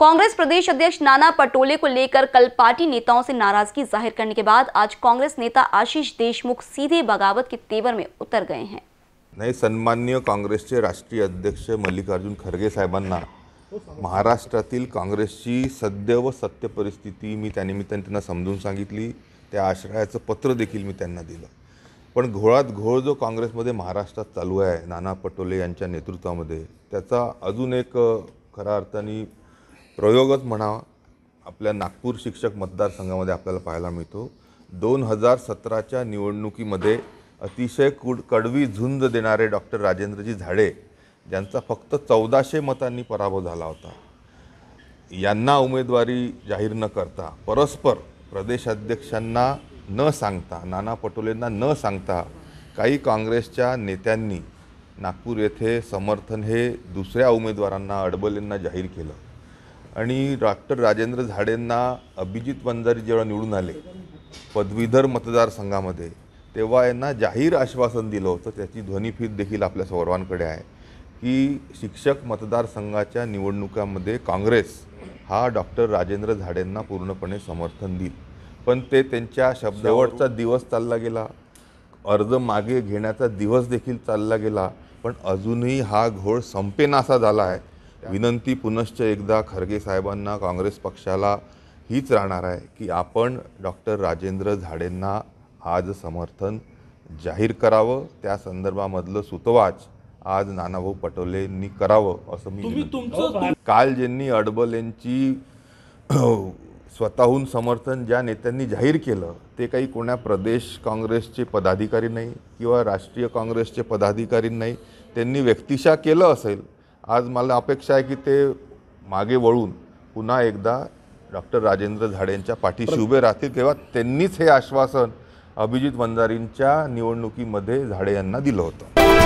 कांग्रेस प्रदेश अध्यक्ष नाना पटोले को लेकर कल पार्टी नेताओं से नाराजगी जाहिर करने के बाद आज कांग्रेस नेता आशीष देशमुख सीधे बगावत के तेवर में उतर गए हैं नाही सन्मान्य काँग्रेसचे राष्ट्रीय अध्यक्ष मल्लिकार्जुन खरगे साहेबांना महाराष्ट्रातील काँग्रेसची सद्य व सत्य परिस्थिती मी त्यानिमित्ताने त्यांना समजून सांगितली त्या आश्रयाचं पत्र देखील मी त्यांना दिलं पण घोळात घोळ जो काँग्रेसमध्ये महाराष्ट्रात चालू आहे नाना पटोले यांच्या नेतृत्वामध्ये त्याचा अजून एक खऱ्या अर्थाने प्रयोगच म्हणा आपल्या नागपूर शिक्षक मतदारसंघामध्ये आपल्याला पाहायला मिळतो दोन हजार सतराच्या निवडणुकीमध्ये अतिशय कुड कडवी झुंज देणारे डॉक्टर राजेंद्रजी झाडे ज्यांचा फक्त चौदाशे मतांनी पराभव झाला होता यांना उमेदवारी जाहीर न करता परस्पर प्रदेशाध्यक्षांना न सांगता नाना पटोलेंना न सांगता काही काँग्रेसच्या नेत्यांनी नागपूर येथे समर्थन हे दुसऱ्या उमेदवारांना अडबलेंना जाहीर केलं आणि डॉक्टर राजेंद्र झाडेंना अभिजित वंजारी जेव्हा निवडून आले पदवीधर मतदारसंघामध्ये तेव्हा यांना जाहीर आश्वासन दिलं होतं त्याची ध्वनिफीत देखील आपल्या सर्वांकडे आहे की शिक्षक मतदारसंघाच्या निवडणुकामध्ये काँग्रेस हा डॉक्टर राजेंद्र झाडेंना पूर्णपणे समर्थन देईल पण ते त्यांच्या शब्दावरचा दिवस चालला गेला अर्ज मागे घेण्याचा दिवस देखील चालला गेला पण अजूनही हा घोळ संपेनासा झाला आहे विनंती पुनश्च एकदा खरगे साहेबांना काँग्रेस पक्षाला हीच राहणार आहे की आपण डॉक्टर राजेंद्र झाडेंना आज समर्थन जाहीर करावं त्या संदर्भामधलं सुतवाच आज नानाभाऊ पटोलेंनी करावं असं मी हो, काल ज्यांनी अडबल यांची स्वतःहून समर्थन ज्या नेत्यांनी जाहीर केलं ते काही कोणा प्रदेश काँग्रेसचे पदाधिकारी नाही किंवा राष्ट्रीय काँग्रेसचे पदाधिकारी नाही त्यांनी व्यक्तिशा केलं असेल आज मला अपेक्षा आहे की ते मागे वळून पुन्हा एकदा डॉक्टर राजेंद्र झाडेंच्या पाठीशी उभे राहतील तेव्हा त्यांनीच हे आश्वासन अभिजित वंजारींच्या निवडणुकीमध्ये झाडे यांना दिलं होतं